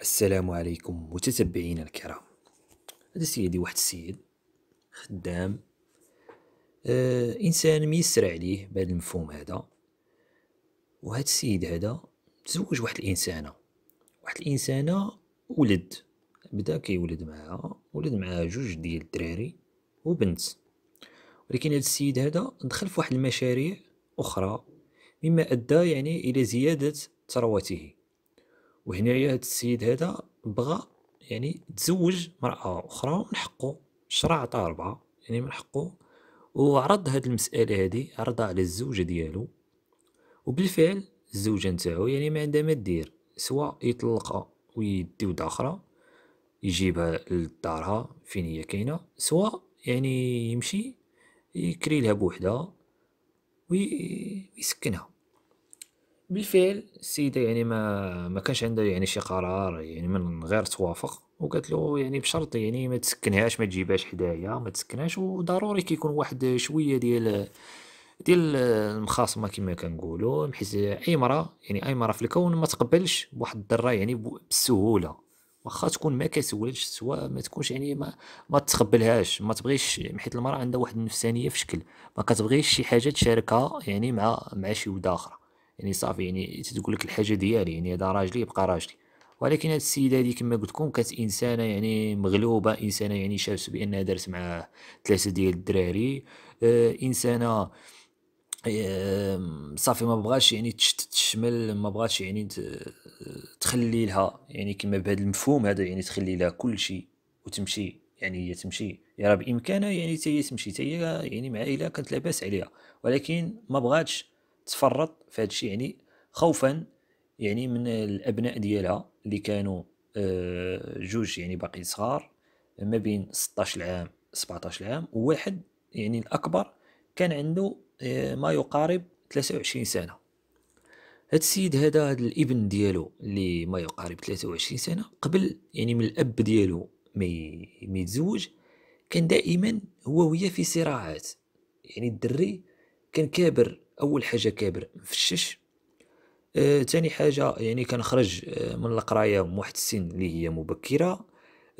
السلام عليكم متتبعينا الكرام هذا سيدي واحد السيد خدام آه انسان ميسر عليه بهذا المفهوم هذا وهذا السيد هذا تزوج واحد الانسانه واحد الانسانه ولد بدا كيولد معاها ولد معاها جوج ديال الدراري وبنت ولكن هذا السيد هذا دخل في واحد المشاريع اخرى مما ادى يعني الى زياده ثروته وهنايا هاد السيد هذا بغى يعني تزوج مرأة أخرى من حقه شرع عطاه ربعة يعني من حقه وعرض هاد المسألة هادي عرضها على الزوجة ديالو وبالفعل الزوجة نتاعو يعني ما عندها ما دير سوا يطلقها ويدي ود أخرى يجيبها لدارها فين هي كاينة سوا يعني يمشي يكري لها بوحدها ويسكنها بالفعل السيده يعني ما ما كانش عندها يعني شي قرار يعني من غير توافق وقالت له يعني بشرط يعني ما تسكنهاش ما تجيبهاش حدايا ما تسكنهاش وضروري كيكون واحد شويه ديال ديال المخاصمه كما كنقولوا حيت اي مراه يعني اي مراه في الكون ما تقبلش بواحد الدره يعني بسهوله واخا تكون ما كتولش سواء ما تكونش يعني ما ما تقبلهاش ما تبغيش حيت المراه عندها واحد النفسانيه في شكل ما كتبغيش شي حاجه تشاركها يعني مع مع شي وحده اخرى يعني صافي يعني تتقول لك الحاجه ديالي يعني هذا راجلي يبقى راجلي ولكن هاد السيده هذه كما قلت لكم كانت انسانه يعني مغلوبه انسانه يعني شافت بانها دارت مع ثلاثه ديال الدراري آه انسانه آه، صافي ما بغاش يعني تشمل ما بغاش يعني تخلي لها يعني كما بهذا المفهوم هذا يعني تخلي لها كل شيء وتمشي يعني هي تمشي يا بامكانها يعني تمشي حتى يعني مع عائله كانت لاباس عليها ولكن ما بغاتش تفرط في هذا الشيء يعني خوفا يعني من الابناء ديالها اللي كانوا آه، جوج يعني باقي صغار ما بين 16 عام 17 عام وواحد يعني الاكبر كان عنده آه، ما يقارب 23 سنه هاد السيد هذا هاد الابن ديالو اللي ما يقارب 23 سنه قبل يعني من الاب ديالو ما يتزوج كان دائما هو وياه في صراعات يعني الدري كان كابر اول حاجه كابر مفشش ثاني آه حاجه يعني كان خرج آه، من القرايه من واحد السن اللي هي مبكره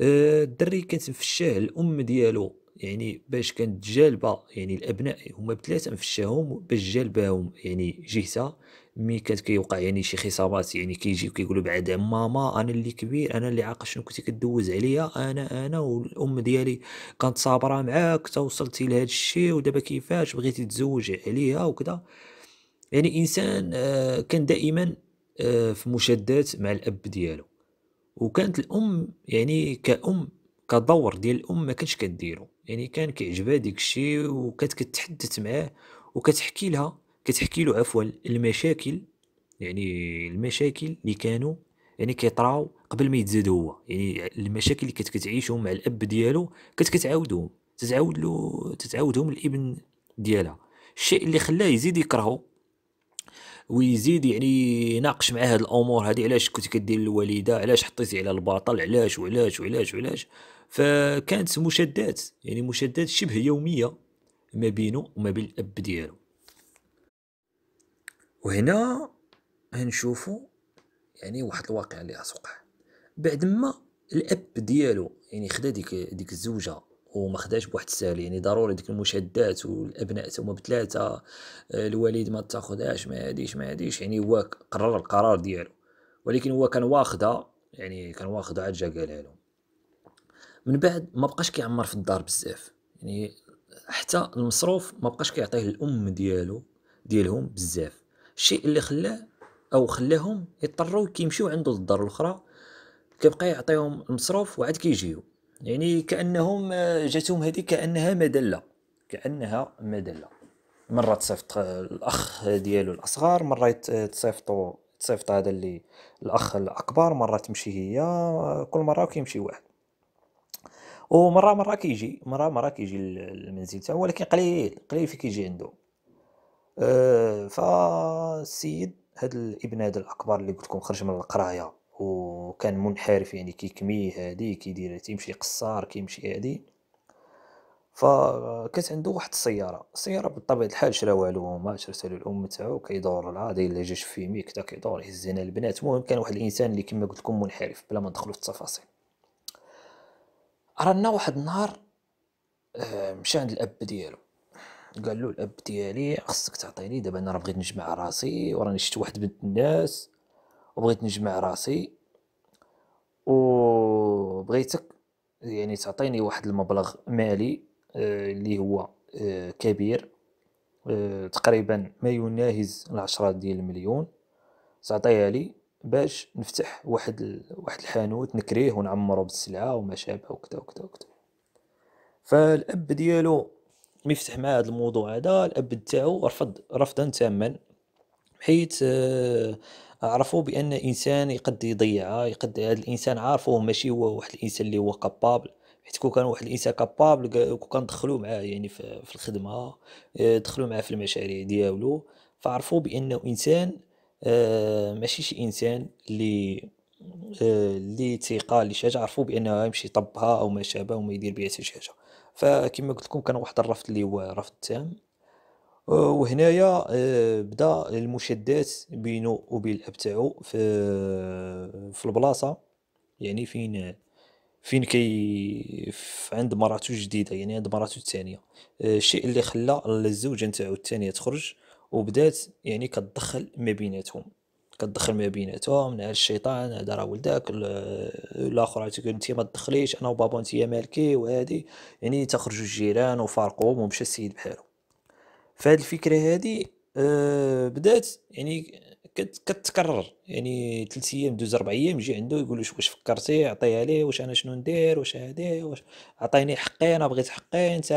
آه الدري كانت مفشاه الام ديالو يعني باش كانت جالبه يعني الابناء هما بثلاثه مفشاهم باش جالباهم يعني جهتها مي كانت كيوقع يعني شي خصابات يعني كيجي كيقولوا بعد ماما انا اللي كبير انا اللي عاقل شنو كنتي كدوز عليا انا انا والام ديالي كانت صابره معاك توصلتي وصلتي لهذا الشيء ودابا كيفاش بغيتي تزوج عليها وكذا يعني انسان آه، كان دائما آه، في مشادات مع الاب ديالو وكانت الام يعني كأم كدور ديال الام ما كانش كديرو يعني كان كيعجبها ديك الشيء وكانت كتحدث معاه وكتحكي لها كتحكي له عفوا المشاكل يعني المشاكل اللي كانوا يعني كيطراو قبل ما يتزاد هو يعني المشاكل اللي كانت كتعيشهم مع الاب ديالو كانت كتعاودهم تتعاود له تتعاودهم الابن ديالها الشيء اللي خلاه يزيد يكرهه ويزيد يعني يناقش مع هاد الامور هذه علاش كنت كدير الوالده علاش حطيتي على الباطل علاش وعلاش وعلاش وعلاش فكانت مشادات يعني مشادات شبه يوميه ما بينه وما بين الاب ديالو وهنا هنشوفوا يعني واحد الواقع اللي غتوقع بعد ما الاب ديالو يعني خدا ديك ديك الزوجه وما خداش بواحد السهل يعني ضروري ديك المشادات والابناء تما بثلاثه آه، الوالد ما تاخذهاش ما هاديش ما هاديش يعني هو قرر القرار ديالو ولكن هو كان واخدها يعني كان واخدها عاد جا قالها لهم من بعد ما بقاش كيعمر في الدار بزاف يعني حتى المصروف ما بقاش كيعطيه الام ديالو ديالهم بزاف الشيء اللي خلاه او خلاهم يضطروا كيمشيو عنده للدار الاخرى كيبقى يعطيهم المصروف وعاد كيجيو يعني كانهم آه، جاتهم هذه كانها مدله كانها مدله مره تصيفط آه، الاخ ديالو الاصغر مره آه، تصيفطو تصيفط هذا اللي الاخ الاكبر مره تمشي هي كل مره كيمشي واحد ومره مره كيجي مره مره كيجي المنزل تاعو ولكن قليل قليل في كيجي عنده فالسيد هذا الابن هذا الاكبر اللي قلت لكم خرج من القرايه وكان منحرف يعني كيكمي هادي كيدير تيمشي قصار كيمشي هادي فكانت عنده واحد السياره السياره بطبيعه الحال شراوها له ما شرات له الام تاعو كيدور العادي اللي جاش في ميك تا كيدور يهزنا البنات المهم كان واحد الانسان اللي كما قلت لكم منحرف بلا ما ندخلو في التفاصيل رانا واحد النهار آه، مشى عند الاب ديالو قال له الاب ديالي خصك تعطيني دابا انا راه بغيت نجمع راسي وراني شفت واحد بنت الناس وبغيت نجمع راسي وبغيتك يعني تعطيني واحد المبلغ مالي آه، اللي هو آه، كبير آه، تقريبا ما يناهز العشرة ديال المليون تعطيها لي باش نفتح واحد واحد الحانوت نكريه ونعمره بالسلعه وما شابه وكذا وكذا وكذا فالاب ديالو ميفتح مع هذا الموضوع هذا الاب تاعو رفض رفضا تاما حيت آه، عرفوا بان انسان يقد يضيعها يقد هذا الانسان عارفوه ماشي هو واحد الانسان اللي هو كابابل حيت كون كان واحد الانسان كابابل كون دخلوا معاه يعني في الخدمه آه، دخلوا معاه في المشاريع ديالو فعرفوا بانه انسان آه، ماشي شي انسان اللي اللي تيقال لشي حاجه عرفوا بانه يمشي يطبها او ما شابه وما يدير بها شي حاجه فكما قلت لكم كان واحد الرفض اللي هو رفض تام أه، وهنايا أه، بدا المشادات بينو وبين الاب تاعو في في البلاصه يعني فين فين كي عند مراتو الجديده يعني عند مراتو الثانيه أه، الشيء اللي خلى الزوجه نتاعو الثانيه تخرج وبدات يعني كتدخل ما بيناتهم كتدخل ما بيناتهم نهار الشيطان هذا راه ولدك الاخر تقول انت ما تدخليش انا وبابا انت مالكي وهادي يعني تخرجوا الجيران وفارقهم ومشى السيد بحالو فهاد الفكره هادي آه، بدات يعني كتكرر يعني ثلاث ايام دوز اربع ايام يجي عنده يقول له واش فكرتي عطيها ليه واش انا شنو ندير واش هادي واش عطيني حقي انا بغيت حقي انت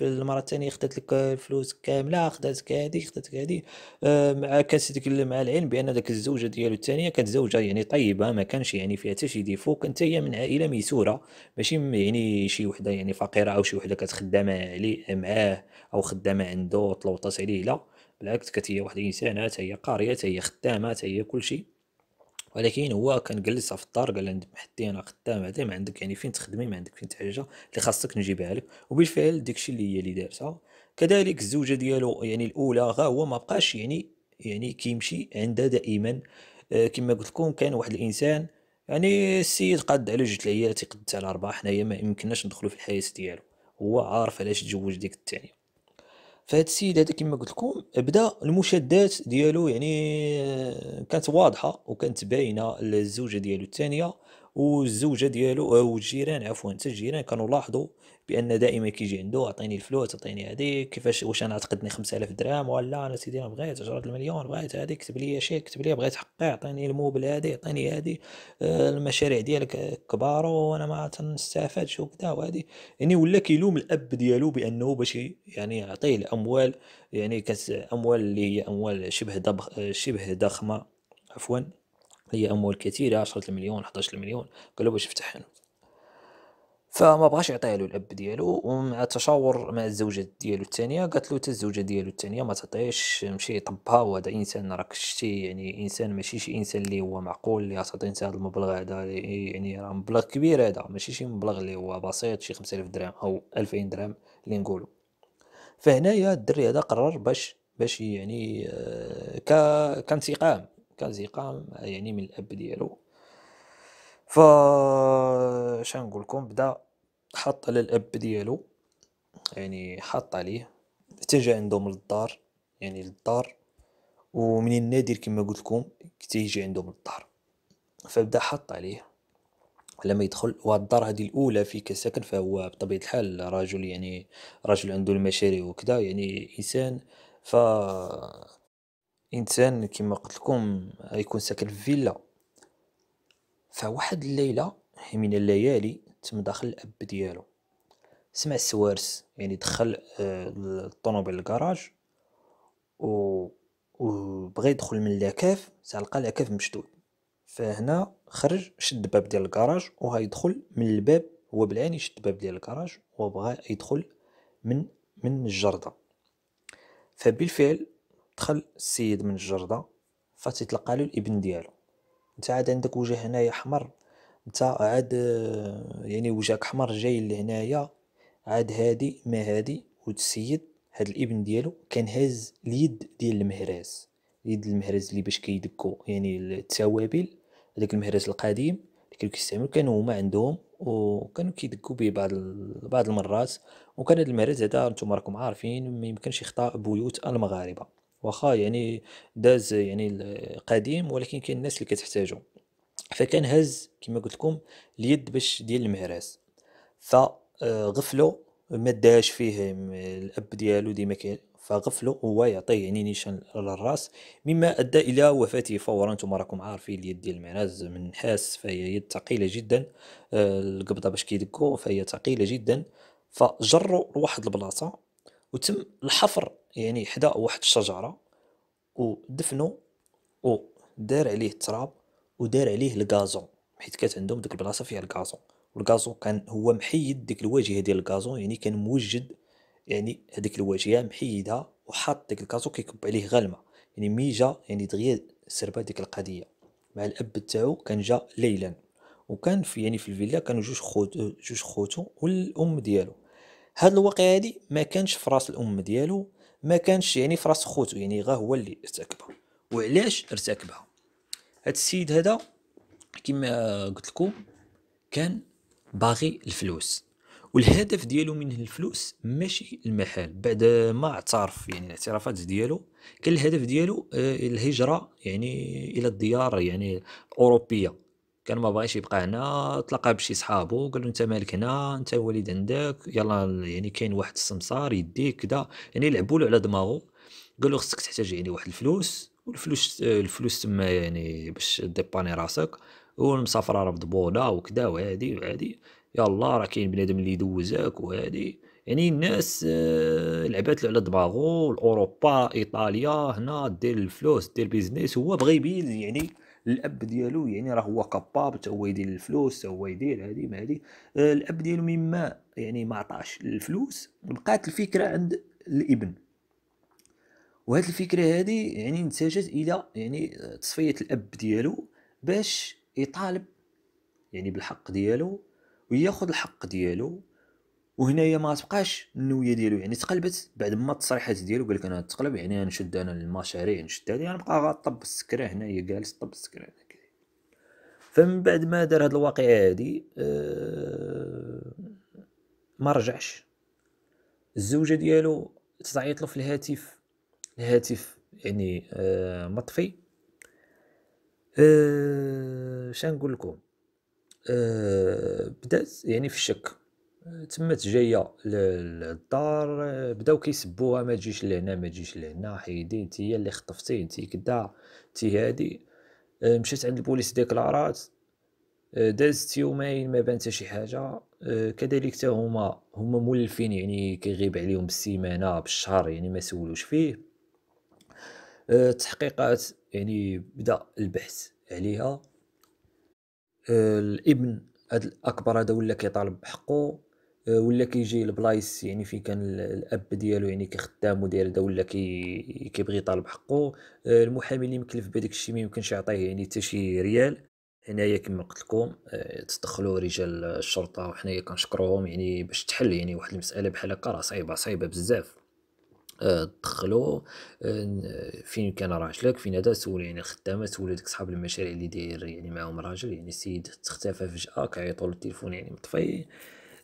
المره الثانيه خدات لك الفلوس كامله خداتك هادي خداتك هادي آه، مع كانت مع العلم بان داك الزوجه ديالو الثانيه كانت زوجه يعني طيبه ما كانش يعني فيها حتى شي ديفو كانت هي من عائله ميسوره ماشي يعني شي وحده يعني فقيره او شي وحده كانت خدامه عليه معاه او خدامه عنده طلوطات عليه لا بالعكس كانت هي واحد الانسانه هي قاريه تهي خدامه تهي كلشي ولكن هو كان جلسها في الدار قال عند حتي انا خدام هذا ما عندك يعني فين تخدمي ما عندك فين حاجه اللي خاصك نجيبها لك وبالفعل داكشي اللي هي اللي دارتها كذلك الزوجه ديالو يعني الاولى غا هو ما بقاش يعني يعني كيمشي عندها دائما آه، كما قلت لكم كان واحد الانسان يعني السيد قاد على جوج العيالات يقد على اربعه حنايا ما يمكنناش ندخلوا في الحياه ديالو هو عارف علاش تزوج ديك الثانيه فهاد السيد هذا كما قلت لكم بدا المشادات ديالو يعني آه، كانت واضحه وكانت باينه للزوجه ديالو الثانيه والزوجه ديالو او الجيران عفوا حتى الجيران كانوا لاحظوا بان دائما كيجي عنده عطيني الفلوس عطيني هادي كيفاش واش انا عتقدني 5000 درهم ولا انا سيدي انا بغيت 10 المليون بغيت هادي كتب لي شي كتب لي بغيت حقي عطيني الموبل هادي عطيني هادي آه، المشاريع ديالك كبار وانا ما تنستافدش وكذا وهادي يعني ولا كيلوم الاب ديالو بانه باش يعني يعطيه الاموال يعني كاس اموال اللي هي اموال شبه شبه ضخمه عفوا هي اموال كثيره 10 مليون 11 مليون قال له باش يفتح هنا فما بغاش يعطيها له الاب ديالو ومع تشاور مع الزوجه ديالو الثانيه قالت له حتى الزوجه ديالو الثانيه ما تعطيش مشي طبها وهذا انسان راك شتي يعني انسان ماشي شي انسان اللي هو معقول اللي تعطي انت هذا المبلغ هذا يعني راه مبلغ كبير هذا ماشي شي مبلغ اللي هو بسيط شي 5000 درهم او 2000 درهم اللي نقولوا فهنايا الدري هذا قرر باش باش يعني آه، كانتقام قام يعني من الاب ديالو ف شنقول لكم بدا حط على الاب ديالو يعني حط عليه اتجا عندهم للدار يعني للدار ومن النادر كما قلت لكم كتيجي عندهم للدار فبدا حط عليه لما يدخل والدار هذه الاولى في كسكن فهو بطبيعه الحال رجل يعني رجل عنده المشاريع وكذا يعني انسان ف انسان كما قلت لكم غيكون ساكن في فيلا فواحد الليله من الليالي تم داخل الاب ديالو سمع السوارس يعني دخل آه، الطوموبيل الكراج و وبغى يدخل من لاكاف ساعة لقى العكاف مشدود فهنا خرج شد باب ديال الكراج وها يدخل من الباب هو بالعين يشد باب ديال الكراج وبغى يدخل من من الجرده فبالفعل دخل السيد من الجرده فتتلقى له الابن ديالو انت عاد عندك وجه هنايا احمر انت عاد يعني وجهك احمر جاي لهنايا عاد هادي ما هادي وتسيد هاد الابن ديالو كان هاز اليد ديال المهراز اليد المهراز اللي باش كيدكو يعني التوابل هذاك المهراز القديم اللي كانوا كيستعملوا كانوا هما عندهم وكانوا كيدكو به بعض بعض المرات وكان هاد المهراز هذا نتوما راكم عارفين ما يمكنش يخطا بيوت المغاربه واخا يعني داز يعني قديم ولكن كاين الناس اللي كتحتاجو فكان هز كما قلت لكم اليد باش ديال المهراس فغفلو آه، ما داش فيه الاب ديالو ديما كاين فغفلو هو يعطيه يعني نيشان للراس مما ادى الى وفاته فورا نتوما راكم عارفين اليد ديال المعراز من نحاس فهي يد ثقيله جدا آه، القبضه باش كيدكو فهي ثقيله جدا فجروا لواحد البلاصه وتم الحفر يعني حدا واحد الشجره ودفنو ودار عليه التراب ودار عليه الكازون حيت كانت عندهم ديك البلاصه فيها الكازون والكازون كان هو محيد ديك الواجهه ديال الكازون يعني كان موجد يعني هذيك الواجهه محيدها وحاط ديك الكازون كيكب عليه غالمه يعني مي جا يعني دغيا سربا ديك القضيه مع الاب تاعو كان جا ليلا وكان في يعني في الفيلا كانوا جوج خوت جوج خوتو والام ديالو هاد الواقعه هادي ما كانش في راس الام ديالو ما كانش يعني في راس خوتو يعني غا هو اللي ارتكبها وعلاش ارتكبها هاد السيد هذا كما قلت لكم كان باغي الفلوس والهدف ديالو من الفلوس ماشي المحل بعد ما اعترف يعني الاعترافات ديالو كان الهدف ديالو آه، الهجره يعني الى الديار يعني الاوروبيه كان ما بغاش يبقى هنا تلاقى بشي صحابو قال له انت مالك هنا انت وليد عندك يلا يعني كاين واحد السمسار يديك كدا يعني لعبوا له على دماغه قال له خصك تحتاج يعني واحد الفلوس والفلوس الفلوس تما يعني باش ديباني راسك والمسافره راه مضبوطه وكدا وهادي وهادي يلا راه كاين بنادم اللي يدوزك وهادي يعني الناس آه، لعبات له على دماغو اوروبا ايطاليا هنا دير الفلوس دير بيزنس هو بغى يبين يعني الاب ديالو يعني راه هو كباب تا هو يدير الفلوس تا هو يدير هادي ما هادي آه، الاب ديالو مما يعني ما عطاش الفلوس بقات الفكره عند الابن وهاد الفكره هادي يعني انتجت الى يعني تصفيه الاب ديالو باش يطالب يعني بالحق ديالو وياخذ الحق ديالو وهنايا ما تبقاش النويه ديالو يعني تقلبت بعد ما التصريحات ديالو قال لك انا تقلب يعني نشد انا المشاريع نشد هذه انا يعني غطب السكره هنايا جالس طب السكره هنا فمن بعد ما دار هاد الواقعه هادي أه ما رجعش الزوجه ديالو تعيط له في الهاتف الهاتف يعني أه مطفي أه شنو نقول لكم أه بدات يعني في الشك تمت جايه للدار بداو كيسبوها ما تجيش لهنا ما تجيش لهنا حيدي انت هي اللي خطفتي انت كدا انت هادي مشات عند البوليس ديكلارات دازت يومين ما بان شي حاجه كذلك حتى هما هما مولفين يعني كيغيب عليهم السيمانه بالشهر يعني ما سولوش فيه التحقيقات يعني بدا البحث عليها الابن هاد الاكبر هذا ولا كيطالب بحقه آه، ولا كيجي لبلايص يعني فين كان الاب ديالو يعني كخدام وداير دا ولا كي كيبغي يطالب حقه آه، المحامي اللي مكلف بهداك الشيء ما يمكنش يعطيه يعني حتى شي ريال هنايا كما قلت لكم آه، تدخلوا رجال الشرطه وحنايا كنشكروهم يعني باش تحل يعني واحد المساله بحال هكا راه صعيبه صعيبه بزاف تدخلوا فين كان راجلك فين هذا سول يعني الخدامه سول ديك صحاب المشاريع اللي داير يعني معاهم راجل يعني السيد اختفى فجاه كيعيطوا له التليفون يعني مطفي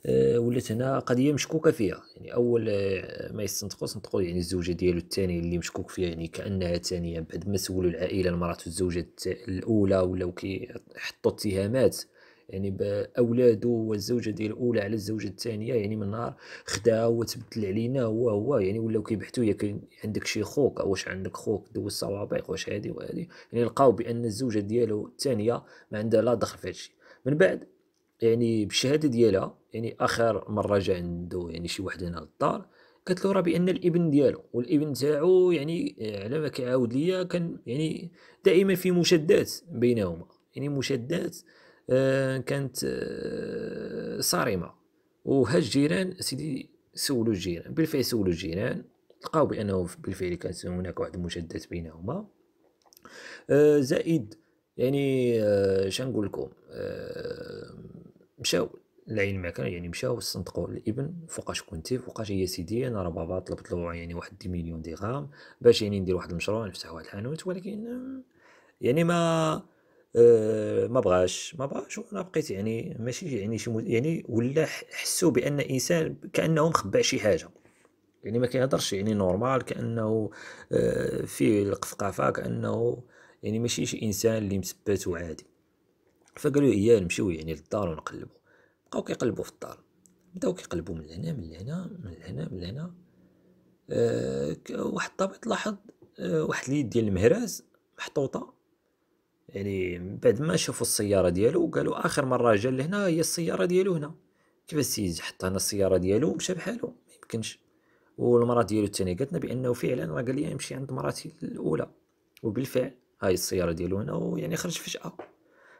آه، ولات هنا قضيه مشكوكه فيها يعني اول آه، ما يستنطقوا صنطقوا يعني الزوجه ديالو الثانيه اللي مشكوك فيها يعني كانها ثانيه بعد ما سولوا العائله المرات الزوجه الاولى ولاو كيحطوا اتهامات يعني باولاده والزوجه ديال الاولى على الزوجه الثانيه يعني من نهار خداها وتبدل علينا هو هو يعني ولاو كيبحثوا ياك عندك شي خوك واش عندك خوك دوز صوابعك واش هادي وهادي يعني لقاو بان الزوجه ديالو الثانيه ما عندها لا دخل في هادشي من بعد يعني بالشهاده ديالها يعني اخر مره جا عنده يعني شي واحد هنا للدار قالت له راه بان الابن ديالو والابن تاعو يعني آه، على ما كيعاود ليا كان يعني دائما في مشادات بينهما يعني مشادات آه، كانت آه، صارمه وها الجيران سيدي سولوا الجيران بالفعل سولوا الجيران لقاو بانه بالفعل كانت هناك واحد المشادات بينهما زائد يعني شنقول لكم مشاو العين كان يعني مشاو صندقوا الابن فوقاش كنتي فوقاش هي سيدي انا راه بابا طلبت له يعني واحد دي مليون درهم باش يعني ندير واحد المشروع نفتح واحد الحانوت ولكن يعني ما آه، ما بغاش ما بغاش وانا بقيت يعني ماشي يعني شي يعني ولا حسوا بان انسان كانه مخبع شي حاجه يعني ما كيهضرش يعني نورمال كانه آه، فيه القفقافه كانه يعني ماشي شي انسان اللي مثبت وعادي فقالوا اياه نمشيو يعني للدار ونقلبو بقاو كيقلبو في الدار بداو كيقلبو من هنا من هنا من هنا من هنا أه واحد الطبيب لاحظ أه واحد اليد ديال المهراز محطوطه يعني بعد ما شافوا السياره ديالو قالوا اخر مره جا لهنا هي السياره ديالو هنا كيف السيد حط هنا السياره ديالو ومشى بحالو ما يمكنش والمراه ديالو الثانيه قالت لنا بانه فعلا راه قال لي يمشي عند مراتي الاولى وبالفعل هاي السياره ديالو هنا ويعني خرج فجاه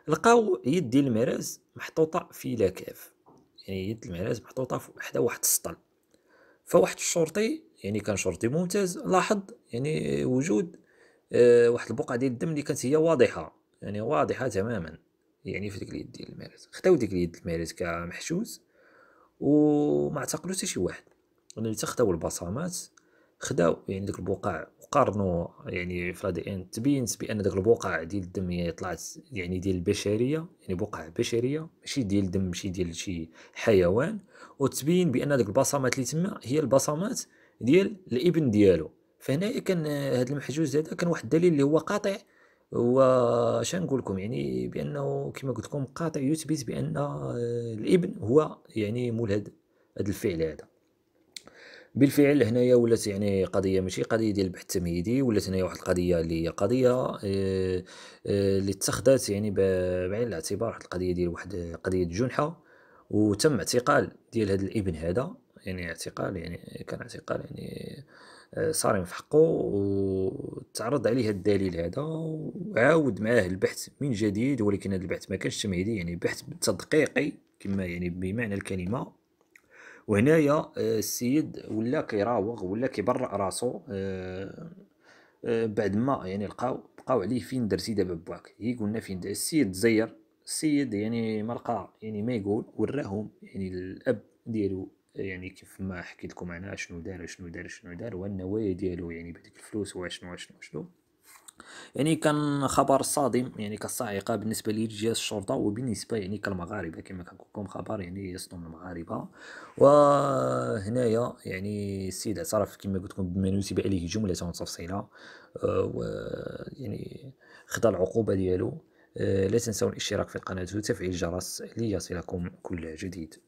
لقاو يد المراز محطوطه في لاكاف يعني يد المراز محطوطه حدا واحد السطل فواحد الشرطي يعني كان شرطي ممتاز لاحظ يعني وجود آه واحد البقعه ديال الدم اللي كانت هي واضحه يعني واضحه تماما يعني في ديك اليد ديال المعراز خداو ديك اليد المعراز كمحشوز وما اعتقلو حتى شي واحد يعني حتى خداو البصمات خداو يعني ديك البقع وقارنوا يعني في دي ان تبينت بان داك البقع ديال الدم هي طلعت يعني ديال البشريه يعني بقع بشريه ماشي ديال الدم ماشي ديال شي حيوان وتبين بان داك البصمات اللي تما هي البصمات ديال الابن ديالو فهنايا كان هذا المحجوز هذا كان واحد الدليل اللي هو قاطع واش نقول لكم يعني بانه كما قلت لكم قاطع يثبت بان آه، الابن هو يعني مولد هذا الفعل هذا بالفعل هنايا ولات يعني قضيه ماشي قضيه ديال البحث التمهيدي ولات هنايا واحد القضيه اللي هي قضيه آه، آه، اللي اتخذت يعني بعين الاعتبار واحد القضيه ديال واحد قضيه جنحه وتم اعتقال ديال هذا الابن هذا يعني اعتقال يعني كان اعتقال يعني آه، صارم في حقه وتعرض عليه الدليل هذا وعاود معاه البحث من جديد ولكن هذا البحث ما كانش تمهيدي يعني بحث تدقيقي كما يعني بمعنى الكلمه وهنايا آه، السيد ولا كيراوغ ولا كيبرأ راسو آه، آه، بعد ما يعني لقاو بقاو عليه فين درتي دابا بواك هي قلنا فين السيد زير السيد يعني ما لقى يعني ما يقول وراهم يعني الاب ديالو يعني كيف ما حكيت لكم انا شنو دار شنو دار شنو دار والنوايا ديالو يعني بديك الفلوس وشنو واشنو واشنو يعني كان خبر صادم يعني كصاعقه بالنسبه لجهاز الشرطه وبالنسبه يعني كالمغاربه كما كنقول خبر يعني يصدم المغاربه وهنايا يعني السيد اعترف كما قلت لكم بما نسب عليه جمله آه ويعني خضع العقوبه ديالو آه، لا تنسوا الاشتراك في القناه وتفعيل الجرس ليصلكم كل جديد